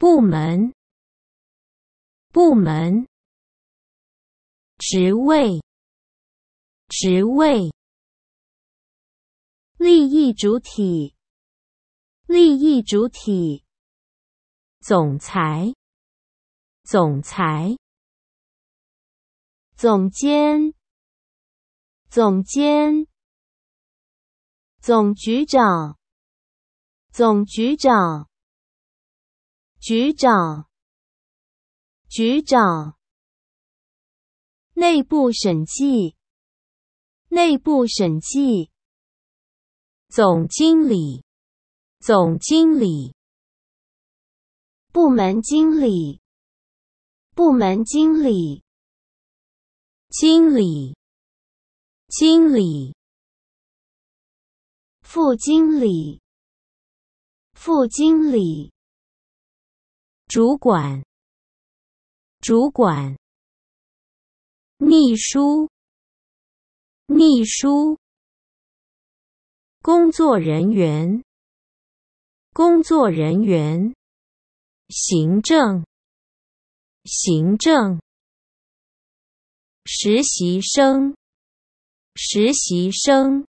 部门，部门，职位，职位，利益主体，利益主体，总裁，总裁，总监，总监，总局长，总局长。局长，局长，内部审计，内部审计，总经理，总经理，部门经理，部门经理，经理，经理，副经理，副经理。主管，主管，秘书，秘书，工作人员，工作人员，行政，行政，实习生，实习生。